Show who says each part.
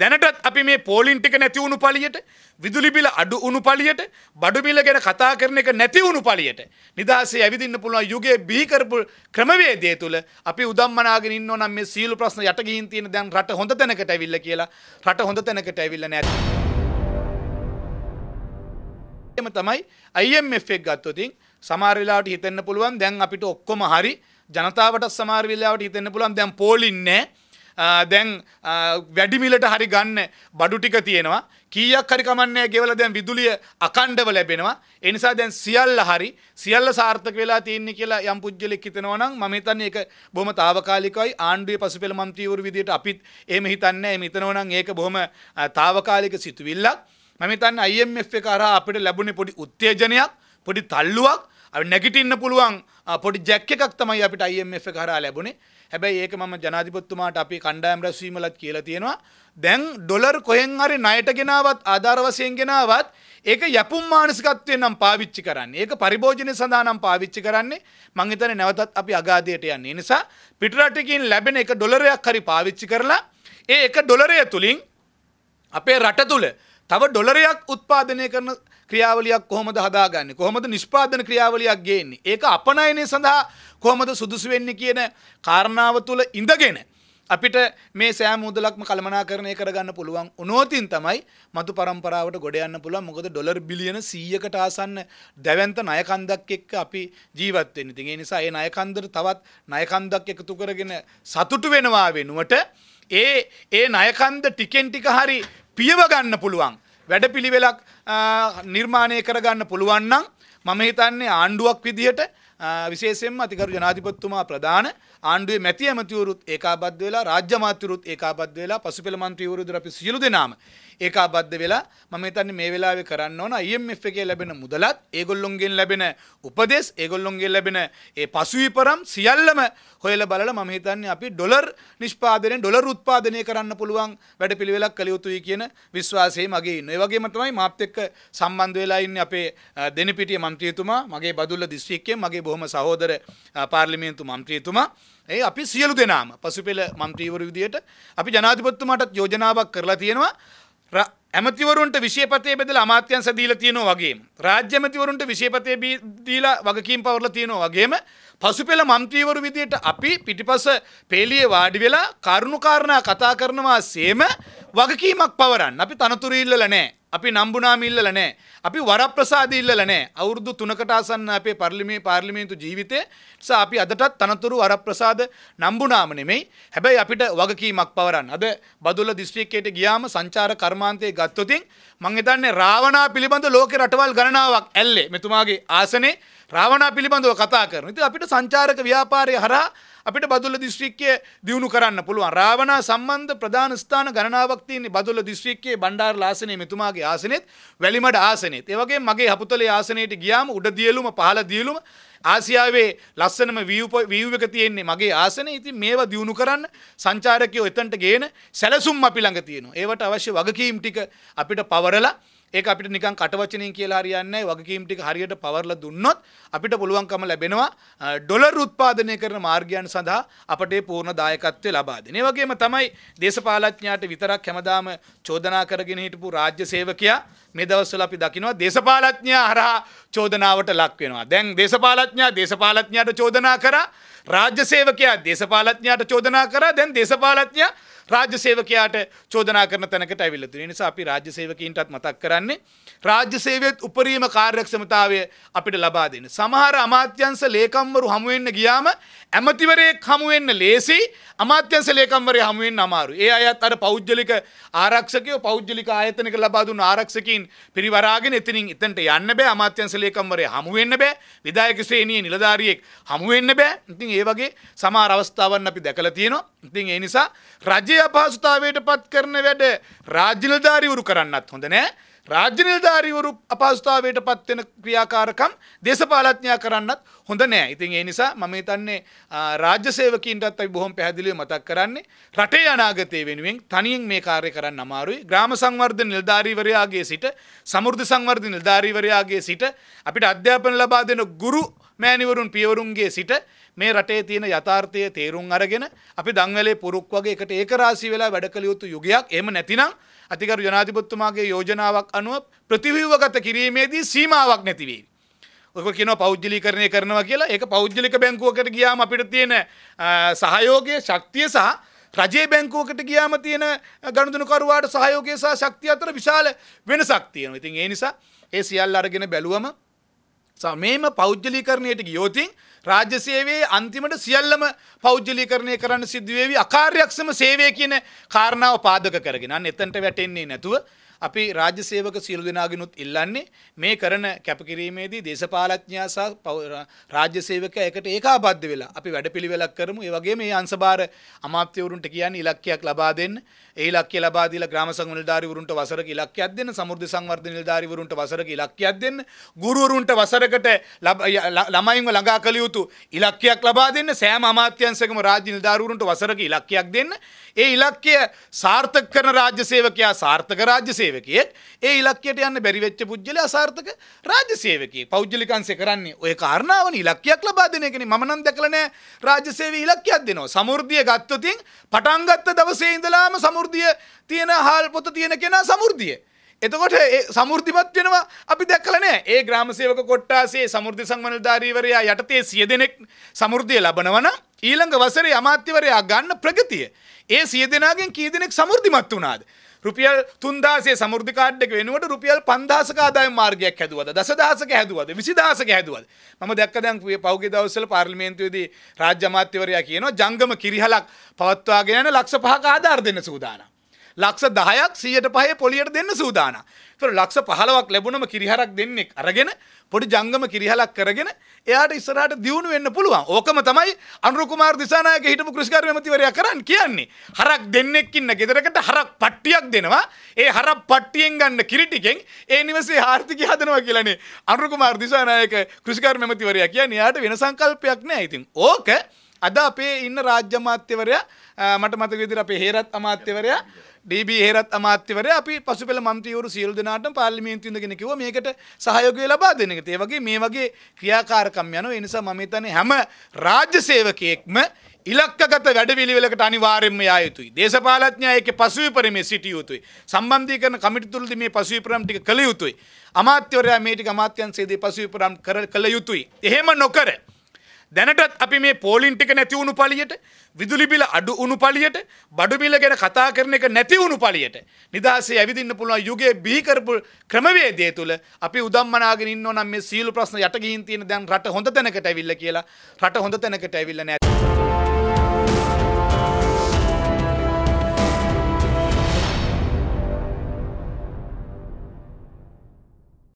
Speaker 1: දැනටත් අපි මේ පෝලින් ටික නැති වුණු පලියට විදුලි බිල අඩු වුණු පලියට බඩු බිල ගැන කතා කරන එක නැති වුණු පලියට නිදාසේ ඇවිදින්න පුළුවන් යුගයේ බිහි කරපු ක්‍රමවේදය තුල අපි උදම්මනාගෙන ඉන්නෝ නම් මේ සීළු ප්‍රශ්න යට ගිහින් තියෙන දැන් රට හොඳ තැනකට ඇවිල්ලා කියලා රට හොඳ තැනකට ඇවිල්ලා නැති. එම තමයි IMF එක ගත්තොතින් සමහර වෙලාවට හිතෙන්න පුළුවන් දැන් අපිට ඔක්කොම හරි ජනතාවට සමහර වෙලාවට හිතෙන්න පුළුවන් දැන් පෝලින් නැහැ දැන් වැඩිමිලට හරි ගන්න බඩු ටික තියෙනවා කීයක් හරි කමන්නේ ගෙවල දැන් විදුලිය අකණ්ඩව ලැබෙනවා ඒ නිසා දැන් සියල්ල හරි සියල්ල සාර්ථක වෙලා තියෙන්නේ කියලා යම් පුජ්‍යලෙක් හිතනවා නම් මම හිතන්නේ ඒක බොහොම తాවකාලිකයි ආණ්ඩුවේ පසුපෙළ මන්ත්‍රීවරු විදියට අපිත් එහෙම හිතන්නේ එහෙම හිතනවා නම් ඒක බොහොම తాවකාලික සිතුවිල්ලක් මම හිතන්නේ IMF එක අරහා අපිට ලැබුණේ පොඩි උත්තේජනයක් පොඩි තල්ලුවක් නැගිටින්න පුළුවන් පොඩි ජැක් එකක් තමයි අපිට IMF එක හරහා ලැබුණේ හැබැයි ඒක මම ජනාධිපත්තුමාට අපි කණ්ඩායම් රැස්වීමලත් කියලා තියෙනවා දැන් ඩොලර් කොහෙන් හරි ණයට ගෙනාවත් ආධාර වශයෙන් ගෙනාවත් ඒක යපුම් මානසිකත්වයෙන් නම් පාවිච්චි කරන්නේ. ඒක පරිභෝජනය සඳහා නම් පාවිච්චි කරන්නේ. මං හිතන්නේ නැවතත් අපි අගාධයට යන්නේ. ඒ නිසා පිටරටකින් ලැබෙන 1 ඩොලරයක් හරි පාවිච්චි කරලා ඒ 1 ඩොලරය තුලින් අපේ රට තුල තව ඩොලරයක් උත්පාදනය කරන ක්‍රියාවලියක් කොහොමද හදාගන්නේ කොහොමද නිෂ්පාදන ක්‍රියාවලියක් ගේන්නේ ඒක අපනයනය සඳහා කොහොමද සුදුසු වෙන්නේ කියන කාරණාව තුළ ඉඳගෙන අපිට මේ සෑම මුදලක්ම කළමනාකරණය කරගන්න පුළුවන් උනෝතින් තමයි මතු පරම්පරාවට ගොඩ යන්න පුළුවන් මොකද ඩොලර් බිලියන 100කට ආසන්න දැවැන්ත ණය කන්දක් එක්ක අපි ජීවත් වෙන්නේ. ඉතින් ඒ නිසා ඒ ණය කන්දට තවත් ණය කන්දක් එකතු කරගෙන සතුටු වෙනවා වෙනුවට ඒ ඒ ණය කන්ද ටිකෙන් ටික හරි පියව ගන්න පුළුවන්. වැඩපිළිවෙලක් නිර්මාණය කරගන්න පුළුවන් නම් මම හිතන්නේ ආණ්ඩුවක් විදියට විශේෂයෙන්ම අතිකරු ජනාධිපතිතුමා ප්‍රධාන ආණ්ඩුවේ මැති ඇමතිවරුත් ඒකාබද්ධ වෙලා රාජ්‍ය මාත්‍යවරුත් ඒකාබද්ධ වෙලා පසුපෙළ මන්ත්‍රීවරුත් අපි සියලු දෙනාම ඒකාබද්ධ වෙලා මම හිතන්නේ මේ වෙලාවේ කරන්න ඕන IMF එකේ ලැබෙන මුදලත් ඒගොල්ලොන්ගෙන් ලැබෙන උපදෙස් ඒගොල්ලොන්ගෙන් ලැබෙන ඒ පසුවිපරම් සියල්ලම හොයලා බලලා මම හිතන්නේ අපි ඩොලර් නිෂ්පාදනයෙන් ඩොලර් උත්පාදනය කරන්න පුළුවන් වැඩපිළිවෙලක් කළ යුතුයි කියන විශ්වාසය මගේ ඉන්න. ඒ වගේම තමයි මාත් එක්ක සම්බන්ධ වෙලා ඉන්නේ අපේ දෙනපිටිය මන්ත්‍රීතුමා මගේ බදුල්ල දිස්ත්‍රික්කයෙන් මගේ බොහොම සහෝදර පාර්ලිමේන්තු මන්ත්‍රීතුමා ඒ අපි සියලු දෙනාම පසුපෙළ මන්ත්‍රීවරු විදියට අපි ජනාධිපතිතුමාටත් යෝජනාවක් කරලා තියෙනවා ඇමතිවරුන්ට විශේපතය බෙදල අමාත්‍යන්ස දීල තියෙනවා වගේ. රාජ්‍යමතිවරුන්ට විශේපතය දීලා වගකින් පවරල තියෙනවා වගේම පසු පෙළ මන්ත්‍රීවරු විදියට අපි පිටිපස පේලිය වාඩි වෙලා කරුණුකාරණා කතා කරනවා සේම වගකීමක් පවරන්න අපි තනතුරීල්ල නෑ අපි නම්බුනාම ඉල්ලලා නැහැ. අපි වරප්‍රසාද ඉල්ලලා නැහැ. අවුරුදු 3කට ආසන්න අපේ පර්ලිමේ පාර්ලිමේන්තු ජීවිතේ නිසා අපි අදටත් තනතුරු වරප්‍රසාද නම්බුනාම නෙමෙයි. හැබැයි අපිට වගකීමක් පවරන්න. අද බදුල්ල දිස්ත්‍රික්කයට ගියාම සංචාර කර්මාන්තයේ ගත්තොතින් මං හිතන්නේ රාවණා පිළිබඳ ලෝකේ රටවල් ගණනාවක් ඇල්ලේ මෙතුමාගේ ආසනේ රාවණා පිළිබඳව කතා කරන. ඉතින් අපිට සංචාරක ව්‍යාපාරය හරහා අපිට බදුල්ල දිස්ත්‍රික්කය දියුණු කරන්න පුළුවන්. රාවණා සම්බන්ධ ප්‍රධාන ස්ථාන ගණනාවක් තියෙන බදුල්ල දිස්ත්‍රික්කයේ බණ්ඩාර ආසනයේ මෙතුමාගේ ආසනෙත්, වැලිමඩ ආසනෙත්. ඒ වගේම මගේ හපුතලේ ආසනයට ගියාම උඩ දියලුම පහළ දියලුම ආසියාවේ ලස්සනම වීවක තියෙන්නේ මගේ ආසන ඉති මේවා දියුණු කරන්න සංචාරකයෝ එතන්ට ගේන සැලසුම් අපි ළඟ තියෙනවා. ඒවට අවශ්‍ය වගකීම් ටික අපිට පවරලා ඒක අපිට නිකන් කටවචනෙන් කියලා හරියන්නේ නැහැ. වගකීම් ටික හරියට පවර්ලා දුන්නොත් අපිට පුළුවන්කම ලැබෙනවා ඩොලර් උත්පාදනය කරන මාර්ගයන් සඳහා අපට පූර්ණ දායකත්වය ලබා දෙන. ඒ වගේම තමයි දේශපාලඥයාට විතරක් හැමදාම චෝදනා කරගෙන හිටපු රාජ්‍ය සේවකයා මේ දවස්වල අපි දකිනවා දේශපාලඥයා හරහා චෝදනාවට ලක් වෙනවා. දැන් දේශපාලඥයා දේශපාලඥයාට චෝදනා කරා රාජ්‍ය සේවකයා දේශපාලඥයාට චෝදනා කරා දැන් දේශපාලඥයා රාජ්‍ය සේවකයාට චෝදනා කරන තැනකට ඇවිල්ලා තියෙන නිසා අපි රාජ්‍ය සේවකීන්ටත් මතක් කරන්නේ රාජ්‍ය සේවයේත් උපරිම කාර්යක්ෂමතාවය අපිට ලබා දෙන. සමහර අමාත්‍යංශ ලේකම්වරු හමු වෙන්න ගියාම ඇමතිවරයෙක් හමු වෙන්න ලේසි අමාත්‍යංශ ලේකම්වරයෙ හමු වෙන්න අමාරුයි. ඒ අයත් අර පෞද්ගලික ආරක්ෂකයෝ පෞද්ගලික ආයතනයක ලබා දුන්න ආරක්ෂකීන් ශ්‍රේණියෙන් පිරිවරාගෙන එතනින් එතනට යන්න බෑ අමාත්‍යංශ ලේකම්වරයා හමු වෙන්න බෑ විධායක ශ්‍රේණියේ නිලධාරියෙක් හමු වෙන්න බෑ. ඉතින් ඒ වගේ සමහර අවස්ථාවන් අපි දැකලා තියෙනවා. ඉතින් ඒ නිසා රජයේ අපහසුතාවයට පත් කරන වැඩ රාජ්‍ය නිලධාරිවරු කරන්නත් හොඳ නෑ. රාජ්‍ය නිලධාරීවරු අපහසුතාවයට පත්වෙන ක්‍රියාකාරකම් දේශපාලඥයා කරන්නත් හොඳ නෑ. ඉතින් ඒ නිසා මම හිතන්නේ රාජ්‍ය සේවකීන්ටත් අපි බොහොම පැහැදිලිව මතක් කරන්නේ රටේ අනාගතය වෙනුවෙන් තනියෙන් මේ කාර්ය කරන්න අමාරුයි. ග්‍රාම සංවර්ධන නිලධාරීවරයාගේ සිට සමෘද්ධි සංවර්ධන නිලධාරීවරයාගේ සිට අපිට අධ්‍යාපන ලබා දෙන ගුරු මෑණිවරුන් පියවරුන්ගේ සිට මේ රටේ තියෙන යථාර්ථය තේරුම් අරගෙන අපි දංවැලේ පුරුක් වගේ එකට ඒකරාශී වෙලා වැඩ කළ යුතු යුගයක්. එහෙම නැතිනම් අතිකරු ජනාතිපොත්තුමාගේ යෝජනාවක් අනුව ප්‍රතිව්‍යවගත කිරීමේදී සීමාවක් නැතිවේ. ඔක කියන පෞද්ගලිකරණය කරනවා කියලා ඒක පෞද්ගලික බැංකුවකට ගියාම අපිට තියෙන සහයෝගය ශක්තිය සහ රජයේ බැංකුවකට ගියාම තියෙන ගනුදෙනුකරුවාට සහයෝගය සහ ශක්තිය අතර විශාල වෙනසක් තියෙනවා. ඉතින් ඒ නිසා ඒ සියල්ල අරගෙන බැලුවම මේම පෞද්ගලීකරණයට ගියෝතින් රාජ්‍ය සේවයේ අන්තිමට සියල්ලම පෞද්ගලීකරණය කරන්න සිද්ධවේවි අකාර්යක්ෂම සේවය කියන කාරණාව පාදක කරගෙන අන්න එතනට වැටෙන්නේ නැතුව අපි රාජ්‍ය සේවක සියලු දෙනාගෙනුත් ඉල්ලන්නේ මේ කරන කැපකිරීමේදී දේශපාලඥයා සහ රාජ්‍ය සේවකයා එකට ඒකාබද්ධ වෙලා අපි වැඩපිළිවෙලක් කරමු. ඒ වගේම මේ අංශභාර අමාත්‍යවරුන්ට කියන්නේ ඉලක්කයක් ලබා දෙන්න. ඒ ඉලක්කය ලබා දීලා ග්‍රාම සංඝ නිලධාරිවරුන්ට වසරක ඉලක්කයක් දෙන්න, සමෘද්ධි සංවර්ධන නිලධාරිවරුන්ට වසරක ඉලක්කයක් දෙන්න, ගුරුවරුන්ට වසරකට ළමයින්ව ළඟා කළ යුතු ඉලක්කයක් ලබා දෙන්න, සෑම අමාත්‍යංශයකම රාජ්‍ය නිලධාරිවරුන්ට වසරක ඉලක්කයක් දෙන්න. ඒ ඉලක්කය සාර්ථක කරන රාජ්‍ය සේවකයා සාර්ථක රාජ්‍ය සේවකයෙක් ඒ ඉලක්කයට යන්න බැරි වෙච්ච පුජ්‍යලයා අසාර්ථක රාජ්‍ය සේවකයෙක්. පෞද්ගලිකංශය කරන්නේ ඔය කාරණාවනේ ඉලක්කයක් ලබා දෙන එකනේ. මම නම් දැකලා නෑ රාජ්‍ය සේවයේ ඉලක්කයක් දෙනවා. සමෘද්ධිය ගත්තොතින් පටන් ගත්ත දවසේ ඉඳලාම සමෘද්ධිය තියෙන හාල් පොත තියෙන කෙනා සමෘද්ධිය. එතකොට ඒ සමෘද්ධිමත් වෙනවා අපි දැක්කලා නෑ ඒ ග්‍රාම සේවක කොට්ටාසේ සමෘද්ධි සංවනධාරීවරයා යටතේ සිය දෙනෙක් සමෘද්ධිය ලබනවා නම් ඊළඟ වසරේ අමාත්‍යවරයා ගන්න ප්‍රගතිය ඒ සිය දෙනාගෙන් කී දෙනෙක් සමෘද්ධිමත් වුණාද රුපියල් 3000 සමෘද්ධි කාඩ් එක වෙනුවට රුපියල් 5000ක ආදායම් මාර්ගයක් හැදුවද දසදහසක හැදුවද 20000ක හැදුවද මම දැක්ක දැන් පහුගිය දවස්වල පාර්ලිමේන්තුවේදී රාජ්‍ය අමාත්‍යවරයා කියනවා ජංගම කිරිහලක් පවත්වාගෙන යන ලක්ෂ 5ක ආධාර දෙන්න සූදානම් ලක්ෂ 10ක් 105 පොලියට දෙන්න සූදානම්. ඒතර ලක්ෂ 15ක් ලැබුණම කිරිහරක් දෙන්නෙක් අරගෙන පොඩි ජංගම කිරිහලක් කරගෙන එයාට ඉස්සරහට දියුණු වෙන්න පුළුවන්. ඕකම තමයි අනුර කුමාර් දිසානායක හිටපු කෘෂිකාර්ය මැතිවරයා කරන්න කියන්නේ. හරක් දෙන්නෙක් ඉන්න ගෙදරකට හරක් පට්ටියක් දෙනවා. ඒ හරක් පට්ටියෙන් ගන්න කිරි ටිකෙන් ඒ නිවසේ ආර්ථිකය හදනවා කියලානේ අනුර කුමාර් දිසානායක කෘෂිකාර්ය මැතිවරයා කියන්නේ. එයාට වෙන සංකල්පයක් නෑ. ඉතින් ඕක අද අපේ ඉන්න රාජ්‍ය අමාත්‍යවරයා මට මතක විදිහට අපේ හේරත් අමාත්‍යවරයා ඩීබී හේරත් අමාත්‍යවරය අපි පසුපෙළ මන්ත්‍රීවරු සියලු දෙනාටම පාර්ලිමේන්තුවේ ඉඳගෙන කිව්වා මේකට සහයෝගය ලබා දෙන එක. ඒ වගේ මේ වගේ ක්‍රියාකාරකම් යනවා. ඒ නිසා මම හිතන්නේ හැම රාජ්‍ය සේවකයෙක්ම ඉලක්කගත වැඩපිළිවෙලකට අනිවාර්යයෙන්ම යා යුතුයි. දේශපාලඥයා ඒකේ පසුවිපරිමේ සිටිය යුතුයි. සම්බන්ධීකරණ කමිටු තුලදී මේ පසුවිපරම් ටික කළ යුතුයි. අමාත්‍යවරයා මේ ටික අමාත්‍යංශයේදී පසුවිපරම් කළ යුතුයි. එහෙම නොකර දැනටත් අපි මේ පෝලින් ටික නැති වුණු පලියට විදුලි බිල අඩු වුණු පලියට බඩු බිල ගැන කතා කරන එක නැති වුණු පලියට නිදාසේ ඇවිදින්න පුළුවන් යුගයේ බිහි කරපු ක්‍රමවේදය තුල අපි උදම්මනාගෙන ඉන්නෝ නම් මේ සීළු ප්‍රශ්න යට ගිහින් තියෙන දැන් රට හොඳ තැනකට ඇවිල්ලා කියලා රට හොඳ තැනකට ඇවිල්ලා නැහැ